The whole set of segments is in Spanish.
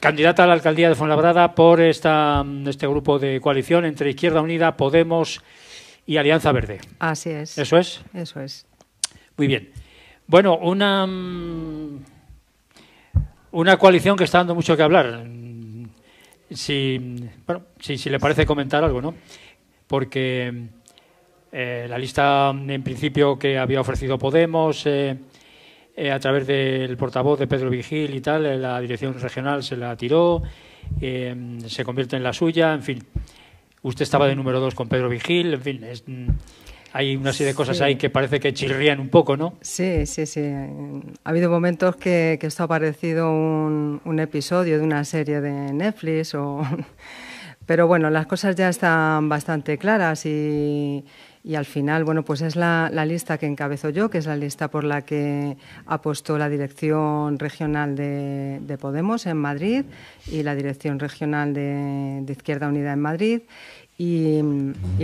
candidata a la alcaldía de Fuenlabrada por esta, este grupo de coalición entre Izquierda Unida, Podemos y Alianza Verde. Así es. ¿Eso es? Eso es. Muy bien. Bueno, una, una coalición que está dando mucho que hablar. Si, le parece comentar algo, ¿no? Porque eh, la lista, en principio, que había ofrecido Podemos... Eh, eh, a través del portavoz de Pedro Vigil y tal, eh, la dirección regional se la tiró, eh, se convierte en la suya, en fin. Usted estaba de número dos con Pedro Vigil, en fin, mm, hay una serie de cosas ahí que parece que chirrían un poco, ¿no? Sí, sí, sí. Ha habido momentos que, esto ha parecido un, un episodio de una serie de Netflix Pero bueno, las cosas ya están bastante claras y y al final, bueno, pues es la, lista que encabezo yo, que es la lista por la que apostó la Dirección Regional de, Podemos en Madrid y la Dirección Regional de, Izquierda Unida en Madrid. Y,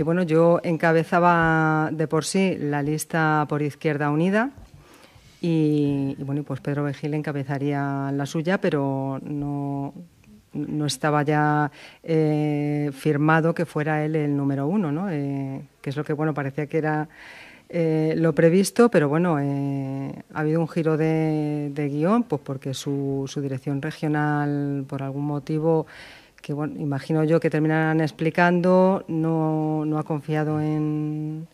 bueno, yo encabezaba de por sí la lista por Izquierda Unida. Y, bueno, pues Pedro Vejil encabezaría la suya, pero no, no estaba ya eh, firmado que fuera él el número uno, ¿no? Eh, que es lo que, bueno, parecía que era eh, lo previsto, pero bueno, ha habido un giro de, guión, pues porque su, su, dirección regional, por algún motivo que, bueno, imagino yo que terminarán explicando, no, no ha confiado en,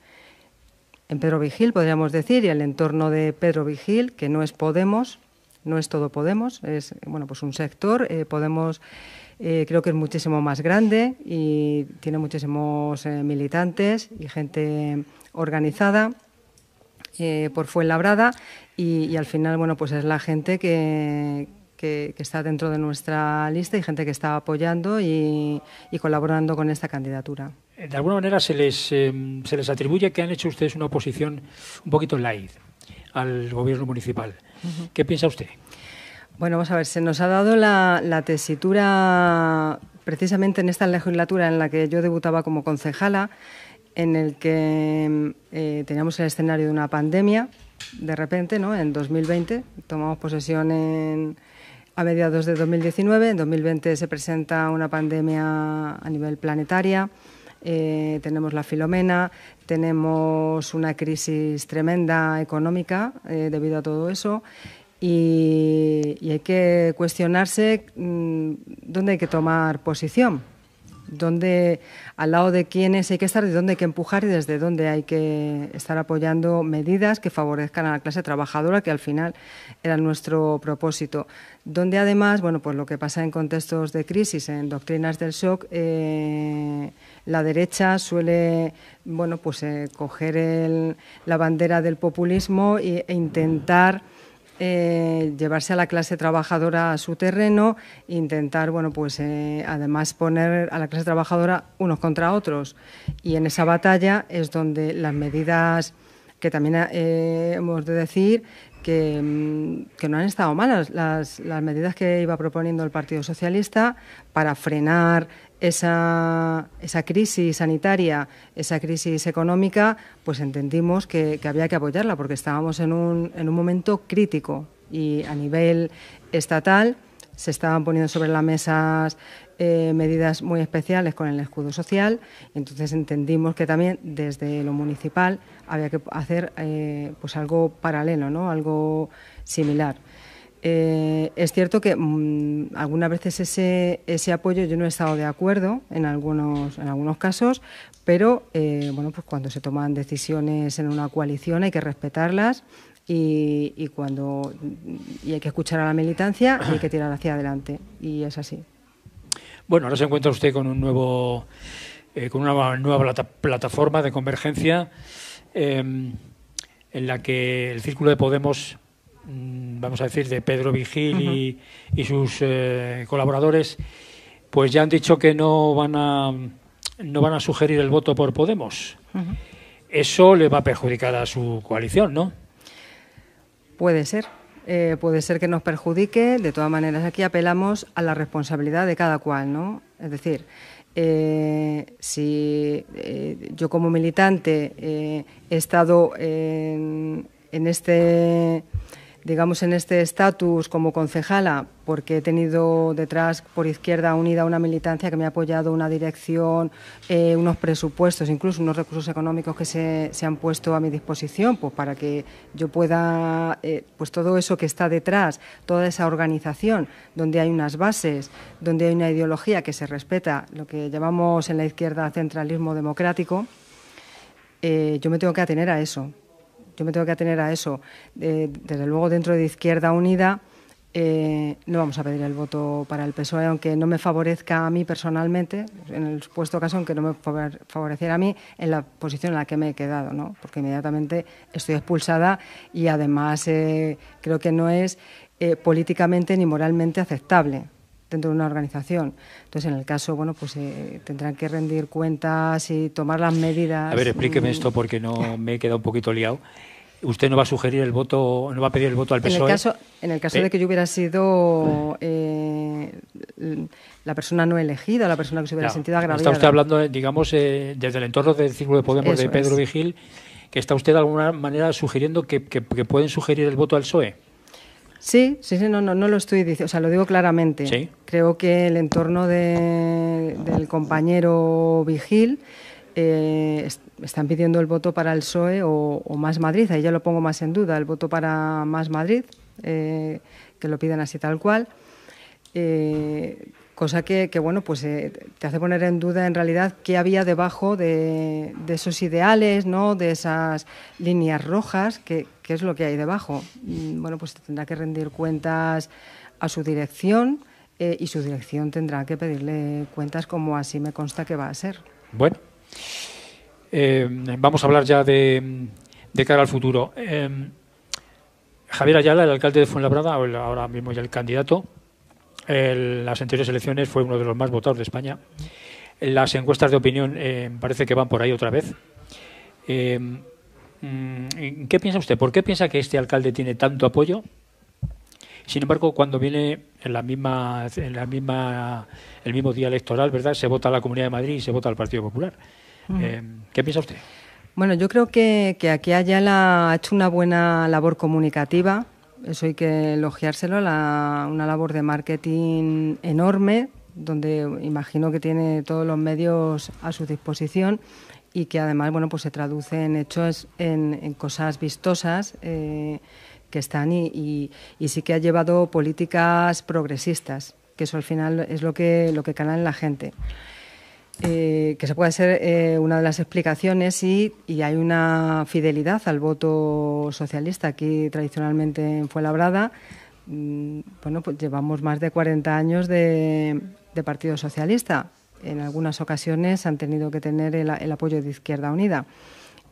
en Pedro Vigil, podríamos decir, y el entorno de Pedro Vigil, que no es Podemos, no es todo Podemos, es bueno pues un sector. Eh, Podemos eh, creo que es muchísimo más grande y tiene muchísimos eh, militantes y gente organizada por Fuenlabrada y, y al final bueno pues es la gente que, está dentro de nuestra lista y gente que está apoyando y, colaborando con esta candidatura. De alguna manera se les, em, se les atribuye que han hecho ustedes una oposición un poquito light, al gobierno municipal. ¿Qué piensa usted? Bueno, vamos a ver, se nos ha dado la, tesitura precisamente en esta legislatura en la que yo debutaba como concejala, en el que eh, teníamos el escenario de una pandemia, de repente, ¿no? En 2020, tomamos posesión a mediados de 2019, en 2020 se presenta una pandemia a nivel planetaria, eh, tenemos la filomena, tenemos una crisis tremenda económica eh, debido a todo eso y, hay que cuestionarse mm, dónde hay que tomar posición donde al lado de quiénes hay que estar, de dónde hay que empujar y desde dónde hay que estar apoyando medidas que favorezcan a la clase trabajadora, que al final era nuestro propósito. Donde además, bueno, pues lo que pasa en contextos de crisis, en doctrinas del shock, eh, la derecha suele, bueno, pues eh, coger la bandera del populismo e intentar eh, llevarse a la clase trabajadora a su terreno, intentar, bueno, pues eh, además poner a la clase trabajadora unos contra otros. Y en esa batalla es donde las medidas que también eh, hemos de decir mm, que, no han estado malas las, las medidas que iba proponiendo el Partido Socialista para frenar esa, crisis sanitaria, esa crisis económica, pues entendimos que, había que apoyarla porque estábamos en un, momento crítico y a nivel estatal se estaban poniendo sobre las mesas eh, medidas muy especiales con el escudo social. Entonces entendimos que también desde lo municipal había que hacer eh, pues algo paralelo, algo similar. Eh, es cierto que mm, algunas veces ese, apoyo yo no he estado de acuerdo en algunos, en algunos casos, pero eh, bueno, pues cuando se toman decisiones en una coalición hay que respetarlas y, cuando hay que escuchar a la militancia y hay que tirar hacia adelante y es así. Bueno, ahora se encuentra usted con un nuevo eh, una nueva plataforma de convergencia em, en la que el círculo de Podemos Mm, vamos a decir, de Pedro Vigil y, sus eh, colaboradores, pues ya han dicho que no van a, no van a sugerir el voto por Podemos. Eso le va a perjudicar a su coalición, ¿no? Puede ser. Eh, puede ser que nos perjudique. De todas maneras, aquí apelamos a la responsabilidad de cada cual, ¿no? Es decir, eh, si yo como militante he estado en, en, este digamos, en este estatus como concejala, porque he tenido detrás por Izquierda Unida una militancia que me ha apoyado, una dirección, eh, unos presupuestos, incluso unos recursos económicos que se, han puesto a mi disposición, pues para que yo pueda, eh, pues todo eso que está detrás, toda esa organización, donde hay unas bases, donde hay una ideología que se respeta, lo que llamamos en la izquierda centralismo democrático, eh, yo me tengo que atener a eso yo me tengo que atener a eso. desde luego, dentro de Izquierda Unida, eh, no vamos a pedir el voto para el PSOE, aunque no me favorezca a mí personalmente, en el supuesto caso, aunque no me favoreciera a mí, en la posición en la que me he quedado, ¿no? porque inmediatamente estoy expulsada y además eh, creo que no es eh, políticamente ni moralmente aceptable dentro de una organización. Entonces, en el caso, bueno, pues eh, tendrán que rendir cuentas y tomar las medidas. A ver, explíqueme esto porque no mm. me he quedado un poquito liado usted no va a sugerir el voto, no va a pedir el voto al PSOE. En el e? caso, en el caso de eh. que yo hubiera sido eh, la persona no elegida, la persona que se hubiera sentido agraviada. Está usted hablando, digamos, desde el entorno del Círculo de Podemos de Pedro Vigil, que está usted de alguna manera sugiriendo que pueden sugerir el voto al PSOE. Sí, sí, sí, no, no, no lo estoy diciendo, o sea, lo digo claramente. Creo que el entorno del compañero Vigil eh, están pidiendo el voto para el PSOE o, Más Madrid, ahí ya lo pongo más en duda, el voto para Más Madrid, eh, que lo piden así tal cual. Eh, cosa que, que bueno, pues eh, te hace poner en duda en realidad qué había debajo de, esos ideales, ¿no? de esas líneas rojas, qué, es lo que hay debajo. Mm, bueno, pues tendrá que rendir cuentas a su dirección eh, y su dirección tendrá que pedirle cuentas como así me consta que va a ser. Bueno, eh, vamos a hablar ya de, de cara al futuro. Javier Ayala, el alcalde de Fuenlabrada, ahora mismo ya el candidato, en las anteriores elecciones fue uno de los más votados de España. Las encuestas de opinión eh, parece que van por ahí otra vez. Eh, mm, ¿Qué piensa usted? ¿Por qué piensa que este alcalde tiene tanto apoyo? Sin embargo, cuando viene en la misma, en la misma, el mismo día electoral, ¿verdad? Se vota la Comunidad de Madrid y se vota al Partido Popular. Eh, ¿Qué piensa usted? Bueno, yo creo que, que aquí Ayala ha hecho una buena labor comunicativa eso hay que elogiárselo, una labor de marketing enorme, donde imagino que tiene todos los medios a su disposición y que además bueno, pues se traduce en hechos, en, cosas vistosas. Eh, que están y, y, sí que ha llevado políticas progresistas, que eso al final es lo que, lo que en la gente. Eh, que se puede ser eh, una de las explicaciones y, hay una fidelidad al voto socialista aquí tradicionalmente en labrada. Mm, bueno, pues llevamos más de 40 años de, Partido Socialista. En algunas ocasiones han tenido que tener el, apoyo de Izquierda Unida,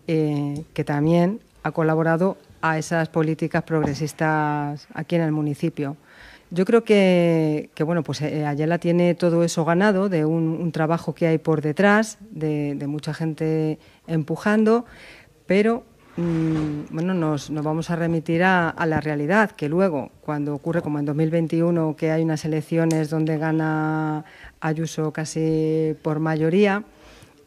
eh, que también ha colaborado a esas políticas progresistas aquí en el municipio. Yo creo que, bueno, pues eh, Ayala tiene todo eso ganado de un, trabajo que hay por detrás, de, mucha gente empujando, pero mm, bueno, nos, vamos a remitir a, la realidad, que luego, cuando ocurre como en 2021, que hay unas elecciones donde gana Ayuso casi por mayoría,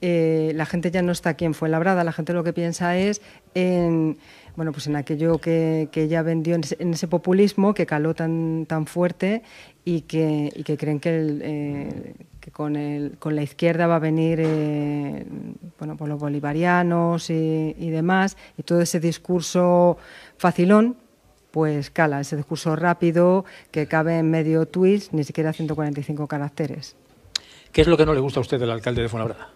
eh, la gente ya no está aquí en Fuenlabrada, la gente lo que piensa es en bueno, pues en aquello que, ya ella vendió, en ese, populismo que caló tan, tan fuerte y que, creen que, el, eh, con, el, con la izquierda va a venir eh, bueno, pues los bolivarianos y, demás, y todo ese discurso facilón, pues cala, ese discurso rápido que cabe en medio tweet, ni siquiera 145 caracteres. ¿Qué es lo que no le gusta a usted del alcalde de Fuenlabrada?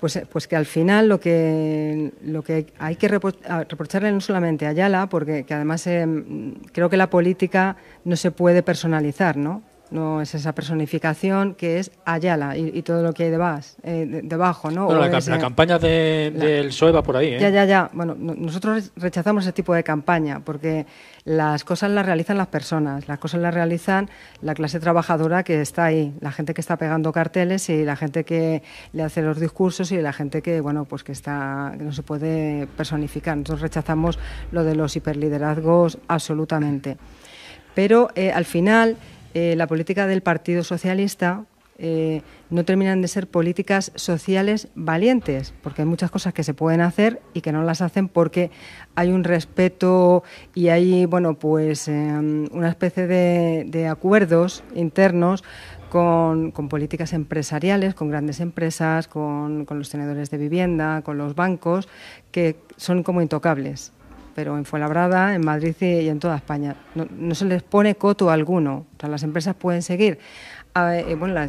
pues, eh, pues que al final lo que, lo que hay que reprocharle no solamente a Ayala, porque además em, creo que la política no se puede personalizar, ¿no? no es esa personificación que es Ayala y, todo lo que hay eh, debajo, ¿no? Bueno, la, campaña de, del PSOE va por ahí, ¿eh? Ya, ya, ya. Bueno, nosotros rechazamos ese tipo de campaña porque las cosas las realizan las personas, las cosas las realizan la clase trabajadora que está ahí, la gente que está pegando carteles y la gente que le hace los discursos y la gente que, bueno, pues que está, no se puede personificar. Nosotros rechazamos lo de los hiperliderazgos absolutamente. Pero eh, al final eh, la política del Partido Socialista eh, no terminan de ser políticas sociales valientes, porque hay muchas cosas que se pueden hacer y que no las hacen porque hay un respeto y hay, bueno, pues em, una especie de, acuerdos internos con, políticas empresariales, con grandes empresas, con los tenedores de vivienda, con los bancos, que son como intocables pero en Fuenlabrada, en Madrid y en toda España. No, se les pone coto alguno. O sea, las empresas pueden seguir. Eh, bueno,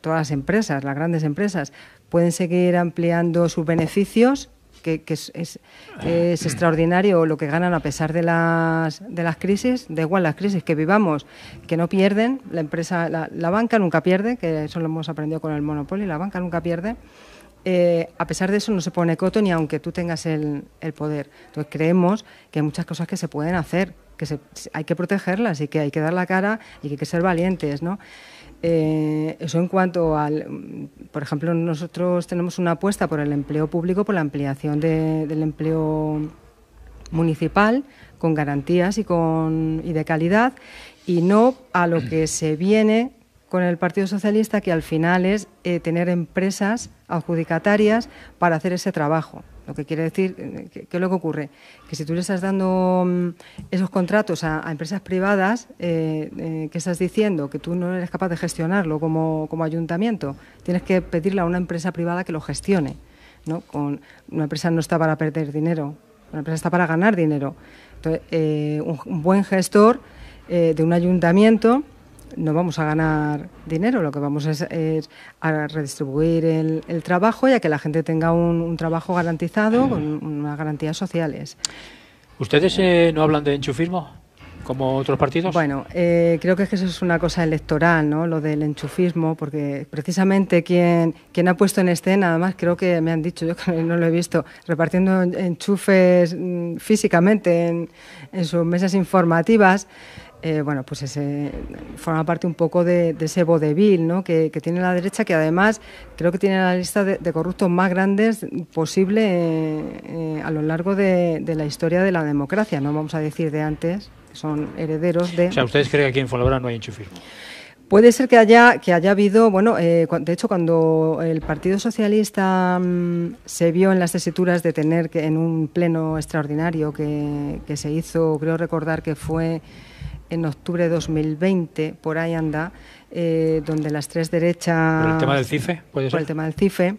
todas las empresas, las grandes empresas, pueden seguir ampliando sus beneficios, que, es, extraordinario lo que ganan a pesar de las, crisis, da igual las crisis que vivamos, que no pierden, la empresa, la, la banca nunca pierde, que eso lo hemos aprendido con el monopolio, la banca nunca pierde. Eh, a pesar de eso no se pone coto ni aunque tú tengas el, poder. Entonces creemos que hay muchas cosas que se pueden hacer, que hay que protegerlas y que hay que dar la cara y que hay que ser valientes, ¿no? Eh, eso en cuanto al, por ejemplo, nosotros tenemos una apuesta por el empleo público, por la ampliación del empleo municipal con garantías y con y de calidad y no a lo que se viene con el Partido Socialista que al final es eh, tener empresas adjudicatarias para hacer ese trabajo. Lo que quiere decir, eh, ¿qué es lo que ocurre? Que si tú le estás dando mm, esos contratos a, empresas privadas, eh, ...¿qué que estás diciendo que tú no eres capaz de gestionarlo como, ayuntamiento, tienes que pedirle a una empresa privada que lo gestione. ¿no? Con, una empresa no está para perder dinero, una empresa está para ganar dinero. Entonces, un, buen gestor de un ayuntamiento no vamos a ganar dinero, lo que vamos es, es a redistribuir el, trabajo y a que la gente tenga un, trabajo garantizado con unas garantías sociales. ¿Ustedes eh, no hablan de enchufismo? como otros partidos? Bueno, eh, creo que eso es una cosa electoral, ¿no? Lo del enchufismo, porque precisamente quien, ha puesto en escena, además creo que me han dicho, yo no lo he visto, repartiendo enchufes mm, físicamente en sus mesas informativas, eh, bueno, pues ese, forma parte un poco de, de ese vodevil ¿no? que, tiene la derecha, que además creo que tiene la lista de, corruptos más grandes posible eh, a lo largo de, la historia de la democracia, no vamos a decir de antes, son herederos de... O sea, ¿ustedes creen que aquí en Fuenlabrada no hay enchufismo? Puede ser que haya, que haya habido, bueno, eh, de hecho cuando el Partido Socialista mm, se vio en las tesituras de tener que, en un pleno extraordinario que se hizo, creo recordar que fue en octubre de 2020, por ahí anda, eh, donde las tres derechas... ¿Por el tema del CIFE? ¿puede ser? Por el tema del CIFE.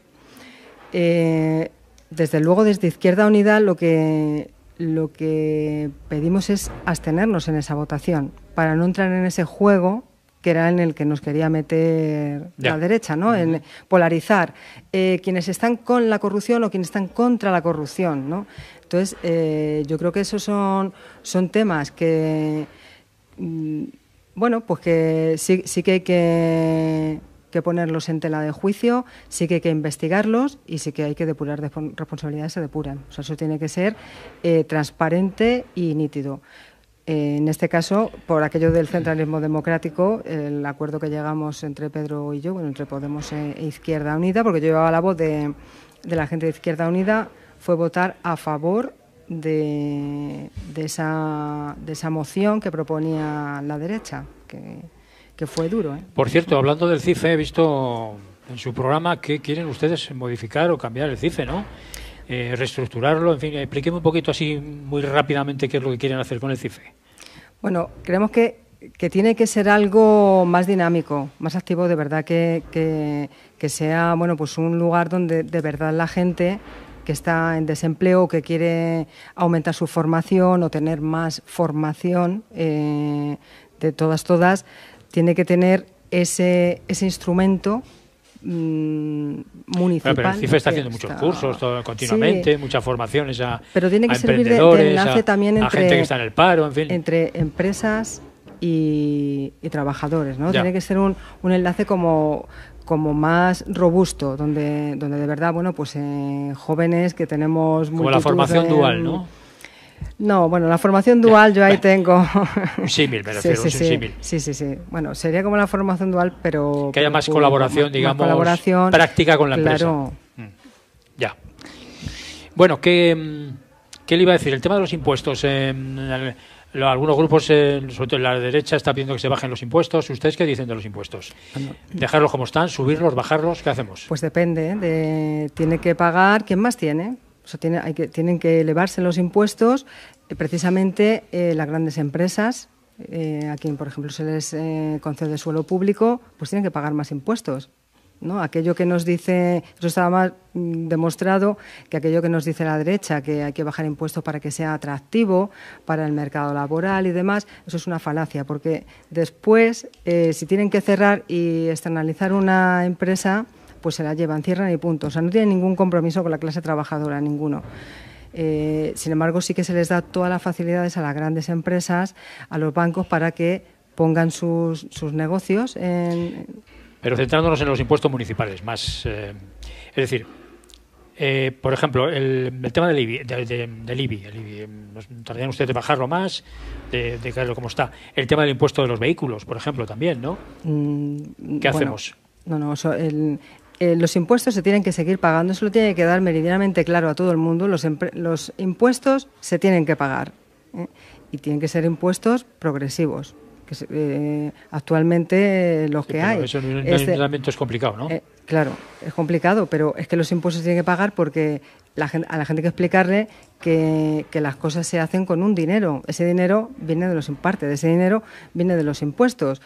Eh, desde luego, desde Izquierda Unida lo que, lo que pedimos es abstenernos en esa votación, para no entrar en ese juego que era en el que nos quería meter la derecha, ¿no? En polarizar eh, quienes están con la corrupción o quienes están contra la corrupción, ¿no? Entonces, yo creo que esos son, son temas que, Mm, bueno, pues que sí, sí que hay que, ponerlos en tela de juicio, sí que hay que investigarlos y sí que hay que depurar de, responsabilidades, se depuran. O sea, eso tiene que ser eh, transparente y nítido. Eh, en este caso, por aquello del centralismo democrático, el acuerdo que llegamos entre Pedro y yo, bueno, entre Podemos e, e Izquierda Unida, porque yo llevaba la voz de la gente de Izquierda Unida, fue votar a favor de, esa, de esa moción que proponía la derecha, que, fue duro. ¿eh? Por cierto, hablando del CIFE, he visto en su programa que quieren ustedes modificar o cambiar el CIFE, ¿no? Eh, reestructurarlo, en fin, explíqueme un poquito así muy rápidamente qué es lo que quieren hacer con el CIFE. Bueno, creemos que, tiene que ser algo más dinámico, más activo, de verdad, que, que sea bueno, pues un lugar donde de verdad la gente que está en desempleo que quiere aumentar su formación o tener más formación eh, de todas, todas, tiene que tener ese, ese instrumento municipal. Mm, pero el CIFE está haciendo muchos cursos continuamente, muchas formaciones a Pero tiene que servir de, enlace también entre... está el paro, Entre empresas y, trabajadores, ¿no? Tiene que ser un, un enlace como como más robusto, donde, donde de verdad, bueno, pues eh, jóvenes que tenemos... Como la formación dual, ¿no? No, bueno, la formación dual yo ahí tengo... Un símil, me sí, sí, Sí, sí, sí. Bueno, sería como la formación dual, pero... Que haya más colaboración, digamos, práctica con la empresa. Mm. Ya. Bueno, ¿qué, ¿qué, le iba a decir? El tema de los impuestos. Em, algunos grupos, eh, sobre todo la derecha, está pidiendo que se bajen los impuestos. ¿Ustedes qué dicen de los impuestos? ¿Dejarlos como están? ¿Subirlos? ¿Bajarlos? ¿Qué hacemos? Pues depende. ¿eh? De... Tiene que pagar ¿Quién más tiene. O tiene, hay que, tienen que elevarse los impuestos. Eh, precisamente las grandes empresas, a quien, por ejemplo, se les concede suelo público, pues tienen que pagar más impuestos. ¿No? Aquello que nos dice, eso estaba más mm, demostrado que aquello que nos dice la derecha, que hay que bajar impuestos para que sea atractivo para el mercado laboral y demás, eso es una falacia, porque después, eh, si tienen que cerrar y externalizar una empresa, pues se la llevan, cierran y punto. O sea, no tienen ningún compromiso con la clase trabajadora, ninguno. Eh, sin embargo, sí que se les da todas las facilidades a las grandes empresas, a los bancos, para que pongan sus negocios en pero centrándonos en los impuestos municipales más. Eh, es decir, eh, por ejemplo, el, tema del IBI, de, de, del IBI, ¿tardarían ustedes de bajarlo más, de, caerlo como está? El tema del impuesto de los vehículos, por ejemplo, también, ¿no? Mm, ¿Qué hacemos? No, no, eh, los impuestos se tienen que seguir pagando, eso lo tiene que quedar meridianamente claro a todo el mundo, los, impuestos se tienen que pagar y tienen que ser impuestos progresivos que eh, actualmente eh, los que hay. Eso este es complicado, ¿no? Eh, claro, es complicado, pero es que los impuestos se tienen que pagar porque a la gente hay que explicarle que, las cosas se hacen con un dinero. Ese dinero viene de los ese dinero viene de los impuestos.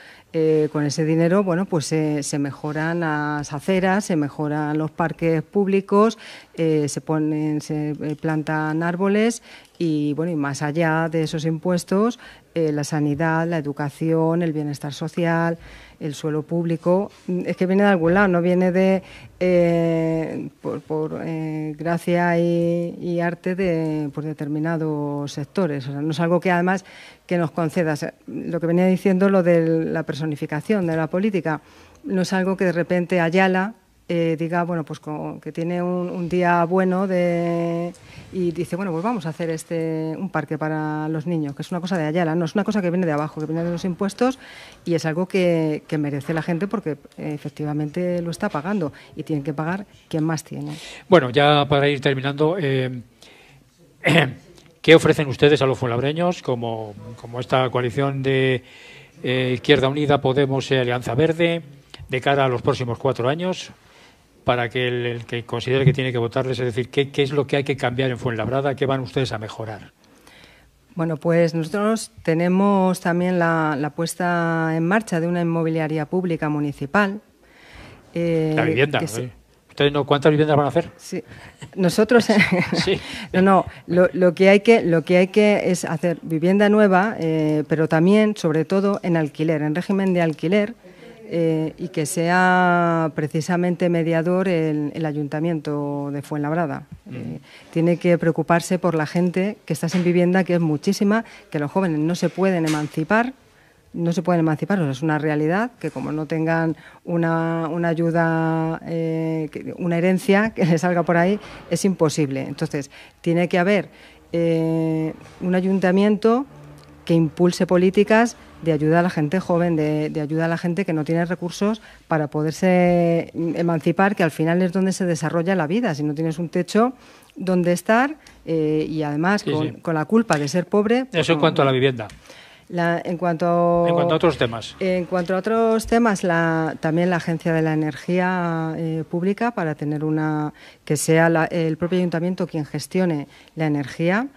con ese dinero, bueno, pues se mejoran las aceras, se mejoran los parques públicos, se ponen, se plantan árboles y bueno y más allá de esos impuestos eh, la sanidad la educación el bienestar social el suelo público mm, es que viene de algún lado no viene de eh, por, eh, gracia y, arte de por determinados sectores o sea, no es algo que además que nos conceda lo que venía diciendo lo de la personificación de la política no es algo que de repente Ayala eh, diga, bueno, pues que tiene un, día bueno de, y dice, bueno, pues vamos a hacer este, un parque para los niños, que es una cosa de Ayala, no, es una cosa que viene de abajo, que viene de los impuestos y es algo que, merece la gente porque efectivamente lo está pagando y tienen que pagar quien más tiene. Bueno, ya para ir terminando, eh, ¿qué ofrecen ustedes a los fulabreños como, como esta coalición de eh, Izquierda Unida, Podemos y Alianza Verde de cara a los próximos cuatro años? para que el, que considere que tiene que votarles, es decir, ¿qué, es lo que hay que cambiar en Fuenlabrada, qué van ustedes a mejorar. Bueno, pues nosotros tenemos también la, puesta en marcha de una inmobiliaria pública municipal. Eh, la vivienda, no, ¿cuántas viviendas van a hacer? Sí. Nosotros, sí. no, no. Lo, que hay que lo que hay que es hacer vivienda nueva, eh, pero también, sobre todo, en alquiler, en régimen de alquiler, eh, y que sea precisamente mediador el, ayuntamiento de Fuenlabrada. Eh, tiene que preocuparse por la gente que está sin vivienda, que es muchísima, que los jóvenes no se pueden emancipar, no se pueden emancipar, o es una realidad que como no tengan una, una ayuda, eh, una herencia que les salga por ahí, es imposible. Entonces, tiene que haber un ayuntamiento que impulse políticas de ayuda a la gente joven, de, ayuda a la gente que no tiene recursos para poderse emancipar, que al final es donde se desarrolla la vida. Si no tienes un techo donde estar eh, y además con, la culpa de ser pobre. Pues Eso en cuanto a la vivienda. en, cuanto, a otros temas. En cuanto a otros temas, también la Agencia de la Energía eh, Pública para tener una que sea el propio ayuntamiento quien gestione la energía.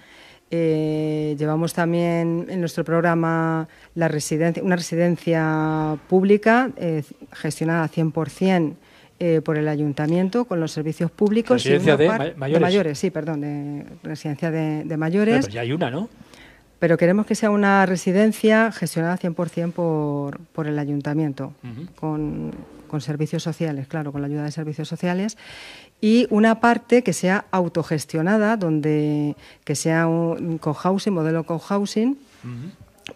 Eh, llevamos también en nuestro programa la residencia, una residencia pública eh, gestionada 100% eh, por el ayuntamiento con los servicios públicos. Residencia de, mayores. Sí, perdón, de residencia de, mayores. Pero, ya hay una, ¿no? Pero queremos que sea una residencia gestionada 100% por, por el ayuntamiento, con servicios sociales, claro, con la ayuda de servicios sociales y una parte que sea autogestionada, donde que sea un cohousing, modelo cohousing,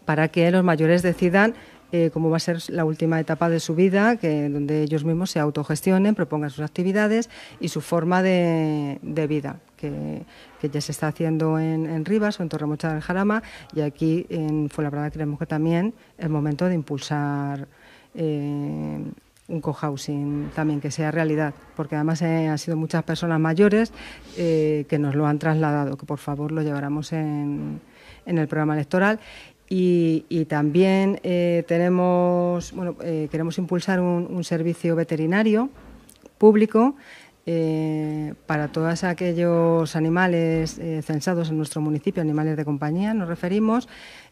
para que los mayores decidan eh, cómo va a ser la última etapa de su vida, que, donde ellos mismos se autogestionen, propongan sus actividades y su forma de, vida, que, ya se está haciendo en, Rivas o en Torremocha del Jarama, y aquí en Fuenlabrada creemos que también es momento de impulsar. Eh, un cohousing también que sea realidad, porque además eh, han sido muchas personas mayores eh, que nos lo han trasladado, que por favor lo lleváramos en, el programa electoral. Y, también eh, tenemos, bueno, queremos impulsar un, servicio veterinario público para todos aquellos animales censados en nuestro municipio, animales de compañía, nos referimos.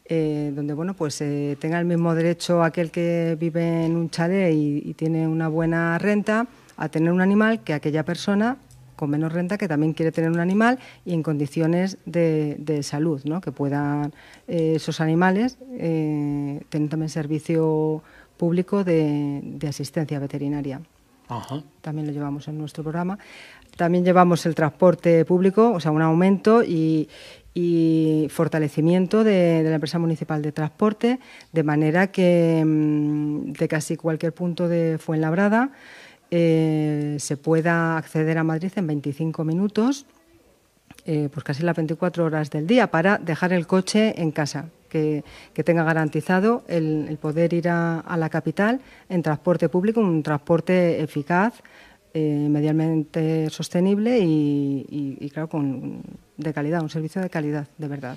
Eh, donde bueno pues eh, tenga el mismo derecho aquel que vive en un chalet y, tiene una buena renta a tener un animal que aquella persona con menos renta que también quiere tener un animal y en condiciones de, salud, ¿no? que puedan eh, esos animales tener también servicio público de, asistencia veterinaria. También lo llevamos en nuestro programa. También llevamos el transporte público, o sea, un aumento y, y fortalecimiento de, la empresa municipal de transporte, de manera que mm, de casi cualquier punto de Fuenlabrada eh, se pueda acceder a Madrid en 25 minutos, eh, pues casi las 24 horas del día, para dejar el coche en casa, que, tenga garantizado el, poder ir a, a, la capital en transporte público, un transporte eficaz, eh, medialmente sostenible y, claro, de calidad, un servicio de calidad, de verdad.